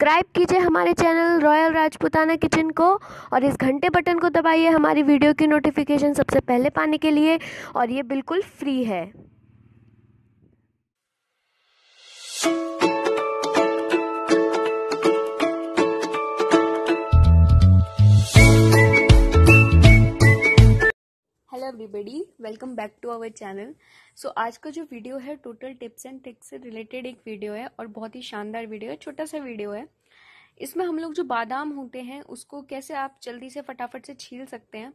subscribe कीजिए हमारे channel royal Rajputana kitchen को और इस घंटे बटन को दबाइए हमारी वीडियो की नोटिफिकेशन सबसे पहले पाने के लिए और ये बिल्कुल फ्री है everybody welcome back to our channel so आज का जो वीडियो है टोटल टिप्स एंड ट्रिक्स से रिलेटेड एक वीडियो है और बहुत ही शानदार वीडियो है छोटा सा वीडियो है इसमें हम लोग जो बादाम होते हैं उसको कैसे आप जल्दी से फटाफट से छील सकते हैं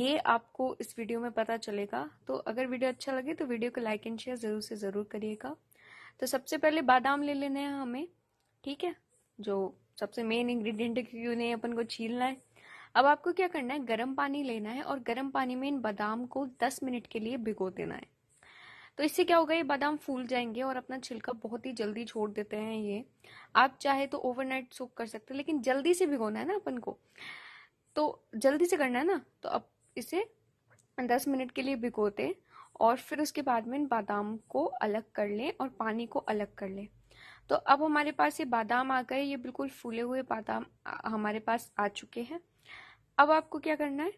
ये आपको इस वीडियो में पता चलेगा तो अगर वीडियो अच्छा लगे तो वीडियो को लाइक एंड शेयर ज़रूर से ज़रूर करिएगा तो सबसे पहले बादाम ले लेने हैं हमें ठीक है जो सबसे मेन इंग्रेडिएंट है क्योंकि उन्हें अपन को छीलना है अब आपको क्या करना है गर्म पानी लेना है और गर्म पानी में इन बादाम को 10 मिनट के लिए भिगो देना है तो इससे क्या होगा ये बादाम फूल जाएंगे और अपना छिलका बहुत ही जल्दी छोड़ देते हैं ये आप चाहे तो ओवरनाइट सूख कर सकते हैं लेकिन जल्दी से भिगोना है ना अपन को तो जल्दी से करना है ना तो अब इसे दस मिनट के लिए भिगोते और फिर उसके बाद में इन बादाम को अलग कर लें और पानी को अलग कर लें तो अब हमारे पास ये बादाम आ गए ये बिल्कुल फूले हुए बादाम हमारे पास आ चुके हैं अब आपको क्या करना है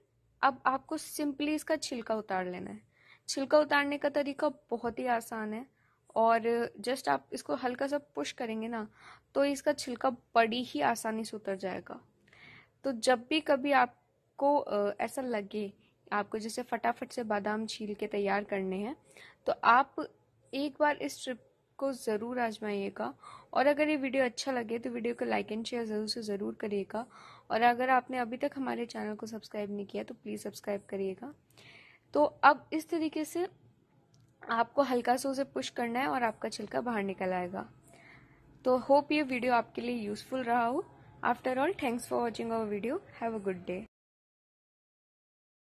अब आपको सिंपली इसका छिलका उतार लेना है छिलका उतारने का तरीका बहुत ही आसान है और जस्ट आप इसको हल्का सा पुश करेंगे ना तो इसका छिलका बड़ी ही आसानी से उतर जाएगा तो जब भी कभी आपको ऐसा लगे आपको जैसे फटाफट से बादाम छील के तैयार करने हैं तो आप एक बार इस ट्रिप को ज़रूर आजमाइएगा और अगर ये वीडियो अच्छा लगे तो वीडियो को लाइक एंड शेयर ज़रूर से ज़रूर करिएगा और अगर आपने अभी तक हमारे चैनल को सब्सक्राइब नहीं किया तो प्लीज़ सब्सक्राइब करिएगा तो अब इस तरीके से आपको हल्का सा उसे पुश करना है और आपका छिलका बाहर निकल आएगा तो होप ये वीडियो आपके लिए यूज़फुल रहा हो after all thanks for watching our video have a good day